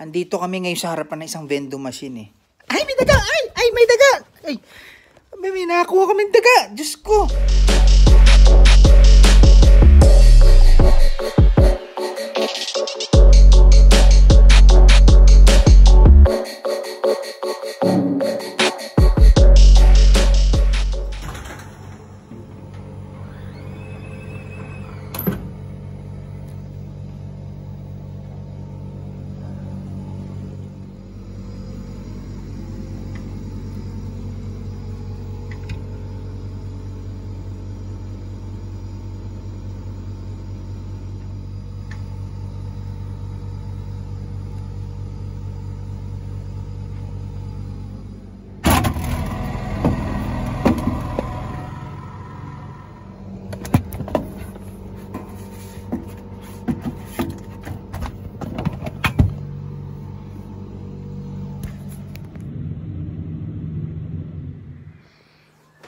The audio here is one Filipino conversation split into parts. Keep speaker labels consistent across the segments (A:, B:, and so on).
A: Andito kami ngayon sa harapan ng isang vending machine eh. Ay, may daga! Ay! Ay, may daga! Ay! May, may nakakuha kami daga! Diyos ko!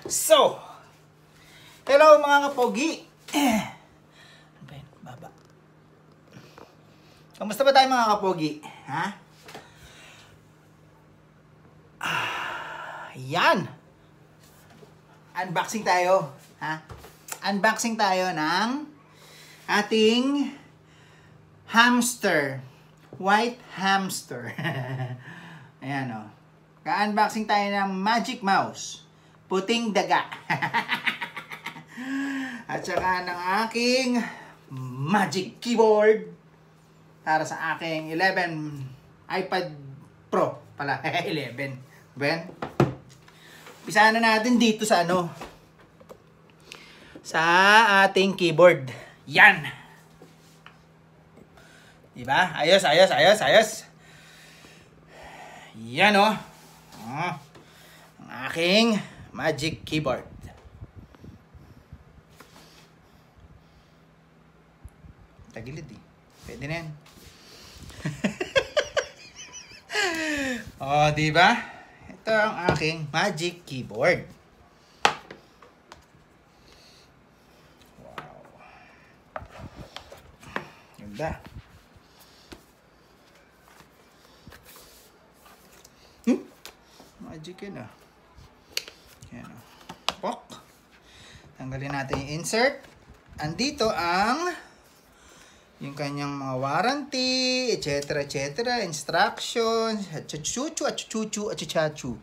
A: So, hello mga kapogi. Baba. Kamusta ba tayo mga kapogi? Ha? Ah, yan. Unboxing tayo. Ha? Unboxing tayo ng ating hamster. White hamster. Ayan o. Oh. Ka-unboxing tayo ng Magic Mouse puting daga. At saka ng aking magic keyboard para sa aking 11 iPad Pro pala. 11. Ben? Pisahan na natin dito sa ano? Sa ating keyboard. Yan! Diba? Ayos, ayos, ayos, ayos. Yan o. Oh. Oh. Ang aking Magic Keyboard. Tagilid eh. Pwede na yan. oh, di ba? Ito ang aking Magic Keyboard. Wow. Ganda. Hmm? Magic yun ah. Ayan oh. Pok. Tanggalin natin yung insert. Andito ang yung kanyang mga warranty, etc. etc. Instructions, achuchuchu, achuchuchu, achuchachu.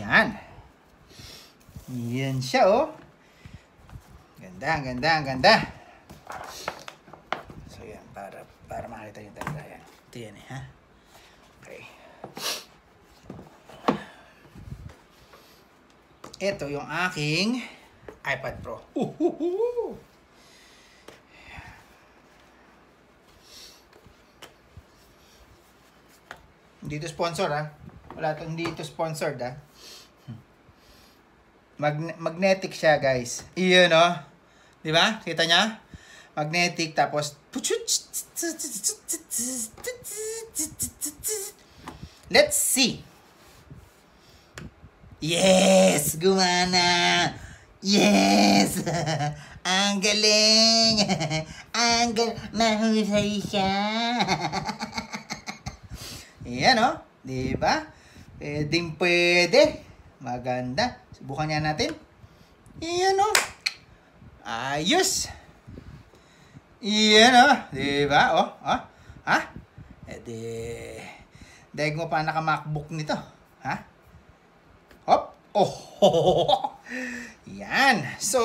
A: Yan. Yan siya Oh. Ganda, ganda, ganda. So yan, para, para makita yung tanda. Yan. Ito yan eh, ha? Okay. ito yung aking iPad Pro. Uhuhu! Dito sponsor ha. Ah. Wala tong dito sponsored ha. Ah. Mag magnetic siya guys. Iyon no? Di ba? Kita niya? Magnetic tapos Let's see. Yes! Gumana! Yes! Ang galing! Ang galing! Mahusay siya! Yan o. Oh. Diba? Pwedeng pwede. Maganda. Subukan nga natin. Yan o. Oh. Ayos! Yan o. Oh. Diba? O. Oh, oh. Ha? E di... Daig mo pa nakamakbook nito. Ha? Oh! Yan. So,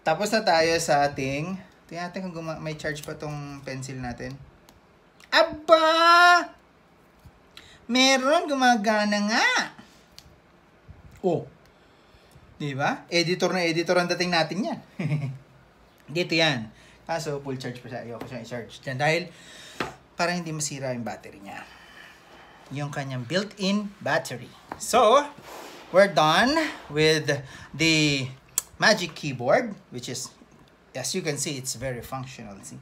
A: tapos na tayo sa ating... Tingnan natin kung may charge pa tong pencil natin. Aba! Meron, gumagana nga. Oh. Di ba? Editor na editor ang dating natin yan. Dito yan. Kaso, full charge pa siya. Ayoko siya i-charge. Dahil, parang hindi masira yung battery niya. yung kanyang built-in battery. So, we're done with the Magic Keyboard, which is, as you can see, it's very functional. See?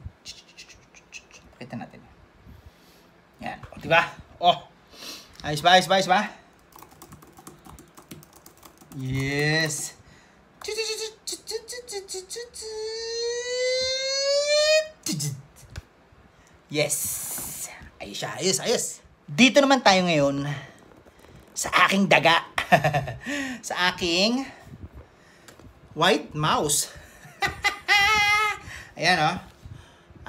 A: Pakita natin. Yan. O, diba? Oh! Ayos ba? Ayos ba? Ayos ba? Yes! Yes! Ayos siya. Ayos, ayos! Dito naman tayo ngayon sa aking daga. sa aking white mouse. Ayan o. Oh.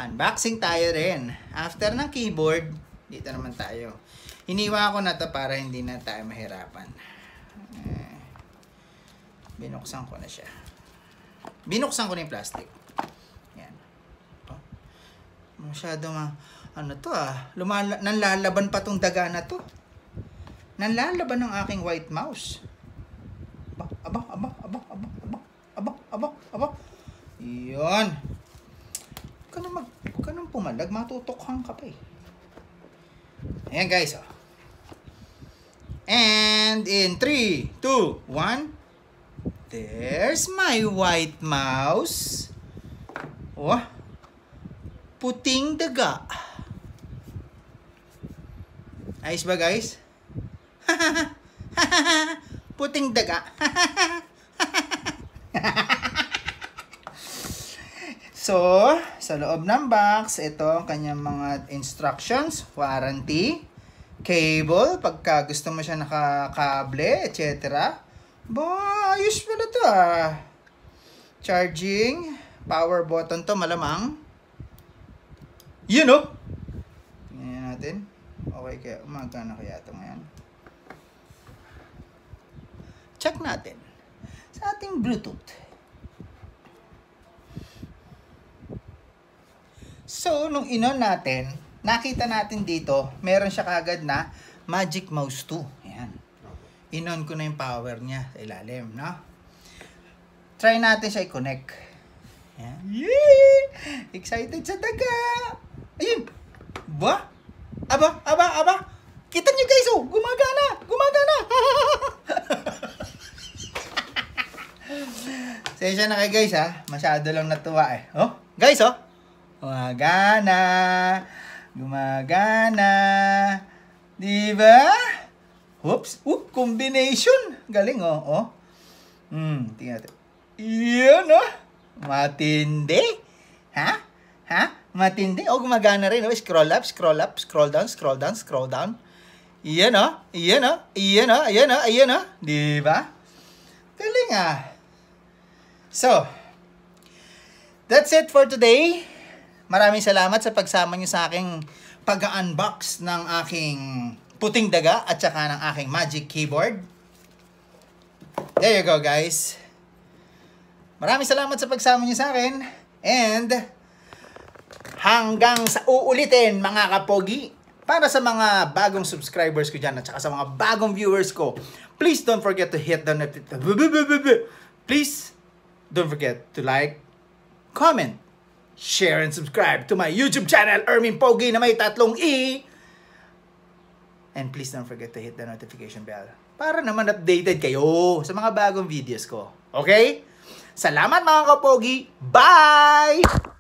A: Unboxing tayo rin. After ng keyboard, dito naman tayo. Hiniwa ko na to para hindi na tayo mahirapan. Eh, binuksan ko na siya. Binuksan ko na yung plastic. Yan. Oh. Masyado mga ano to ah, lumala, nanlalaban pa tong daga na to. Nanlalaban ng aking white mouse. Aba, aba, aba, aba, aba, aba, aba, aba, aba. Yun. Huwag ka mag, huwag ka nang pumalag, matutokhang ka pa eh. Ayan guys oh. And in 3, 2, 1. There's my white mouse. Oh, puting daga. Ayos ba guys? Puting daga. so, sa loob ng box, ito ang kanyang mga instructions, warranty, cable, pagka gusto mo siya nakakable, etc. Ba, ayos pala to ah. Charging, power button to malamang. You know. Tingnan natin. Okay, kaya umaga na kaya ito ngayon. Check natin sa ating Bluetooth. So, nung inon natin, nakita natin dito, meron siya kagad na Magic Mouse 2. Ayan. Inon ko na yung power niya sa ilalim, no? Try natin siya i-connect. Ayan. Yay! Excited sa daga! Ayun! Ba? Aba, aba! aba. ba? Kita nyo guys, oh, gumagana, gumagana. Sensya na kay guys ha, masyado lang natuwa eh. Oh, guys oh, gumagana, gumagana. Di ba? Oops, oop, combination. Galing oh, oh. Hmm, tingnan natin. Iyan oh, matindi. Ha? Ha? Matindi. O, gumagana rin. O, scroll up, scroll up, scroll down, scroll down, scroll down. Iyan o. Iyan o. Iyan o. Iyan o. Iyan o. Diba? Galing ah. So, that's it for today. Maraming salamat sa pagsama niyo sa aking pag-unbox ng aking puting daga at saka ng aking magic keyboard. There you go guys. Maraming salamat sa pagsama niyo sa akin. And Hanggang sa uulitin mga kapogi. Para sa mga bagong subscribers ko dyan at saka sa mga bagong viewers ko, please don't forget to hit the notification. Please don't forget to like, comment, share, and subscribe to my YouTube channel, Ermin Pogi na may tatlong E. And please don't forget to hit the notification bell para naman updated kayo sa mga bagong videos ko. Okay? Salamat mga kapogi! Bye!